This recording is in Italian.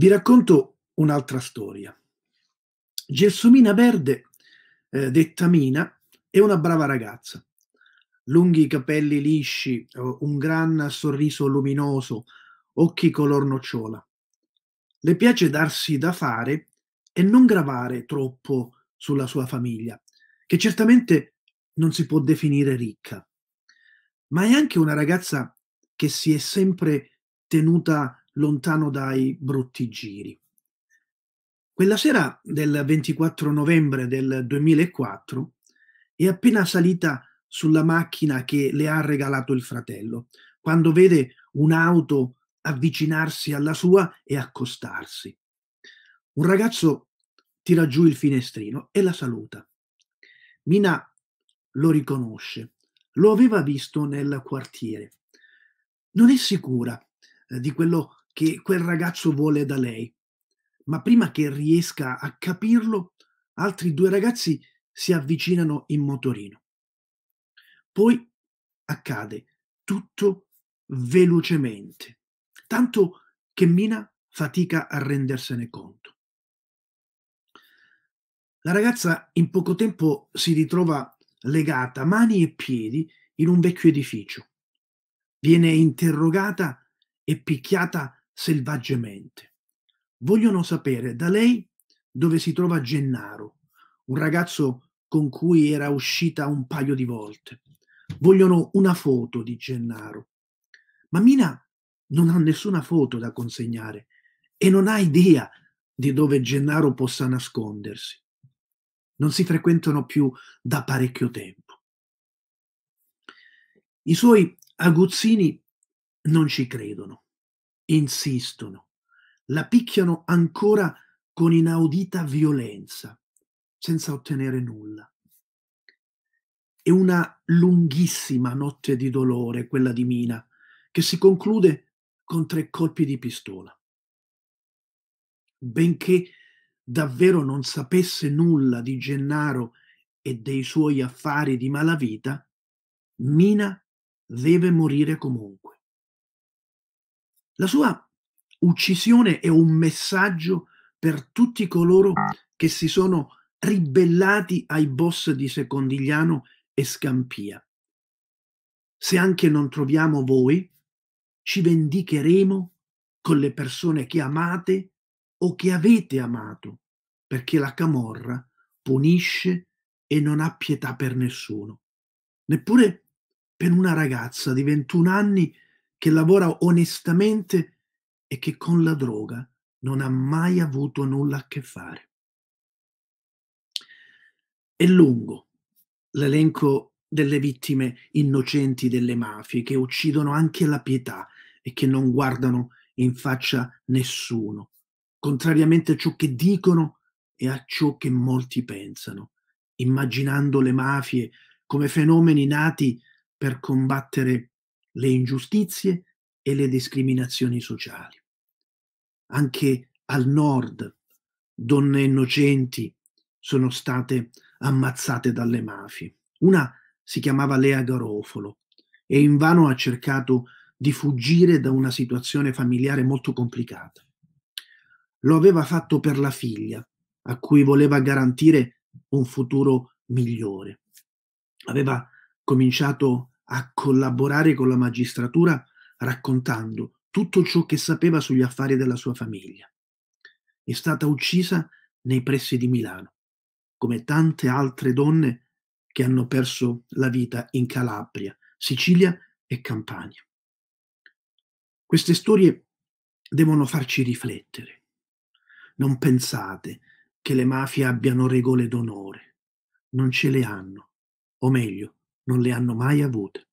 Vi racconto un'altra storia. Gelsomina Verde, eh, detta Mina, è una brava ragazza. Lunghi capelli lisci, eh, un gran sorriso luminoso, occhi color nocciola. Le piace darsi da fare e non gravare troppo sulla sua famiglia, che certamente non si può definire ricca. Ma è anche una ragazza che si è sempre tenuta lontano dai brutti giri. Quella sera del 24 novembre del 2004 è appena salita sulla macchina che le ha regalato il fratello, quando vede un'auto avvicinarsi alla sua e accostarsi. Un ragazzo tira giù il finestrino e la saluta. Mina lo riconosce, lo aveva visto nel quartiere. Non è sicura eh, di quello che quel ragazzo vuole da lei, ma prima che riesca a capirlo, altri due ragazzi si avvicinano in motorino. Poi accade tutto velocemente, tanto che Mina fatica a rendersene conto. La ragazza in poco tempo si ritrova legata mani e piedi in un vecchio edificio. Viene interrogata e picchiata selvaggiamente. Vogliono sapere da lei dove si trova Gennaro, un ragazzo con cui era uscita un paio di volte. Vogliono una foto di Gennaro. Ma Mina non ha nessuna foto da consegnare e non ha idea di dove Gennaro possa nascondersi. Non si frequentano più da parecchio tempo. I suoi aguzzini non ci credono insistono, la picchiano ancora con inaudita violenza, senza ottenere nulla. È una lunghissima notte di dolore quella di Mina, che si conclude con tre colpi di pistola. Benché davvero non sapesse nulla di Gennaro e dei suoi affari di malavita, Mina deve morire comunque. La sua uccisione è un messaggio per tutti coloro che si sono ribellati ai boss di Secondigliano e Scampia. Se anche non troviamo voi, ci vendicheremo con le persone che amate o che avete amato, perché la Camorra punisce e non ha pietà per nessuno, neppure per una ragazza di 21 anni che lavora onestamente e che con la droga non ha mai avuto nulla a che fare. È lungo l'elenco delle vittime innocenti delle mafie che uccidono anche la pietà e che non guardano in faccia nessuno, contrariamente a ciò che dicono e a ciò che molti pensano, immaginando le mafie come fenomeni nati per combattere le ingiustizie e le discriminazioni sociali. Anche al nord donne innocenti sono state ammazzate dalle mafie. Una si chiamava Lea Garofolo e invano ha cercato di fuggire da una situazione familiare molto complicata. Lo aveva fatto per la figlia, a cui voleva garantire un futuro migliore. Aveva cominciato a collaborare con la magistratura raccontando tutto ciò che sapeva sugli affari della sua famiglia. È stata uccisa nei pressi di Milano, come tante altre donne che hanno perso la vita in Calabria, Sicilia e Campania. Queste storie devono farci riflettere. Non pensate che le mafie abbiano regole d'onore, non ce le hanno, o meglio, non le hanno mai avute.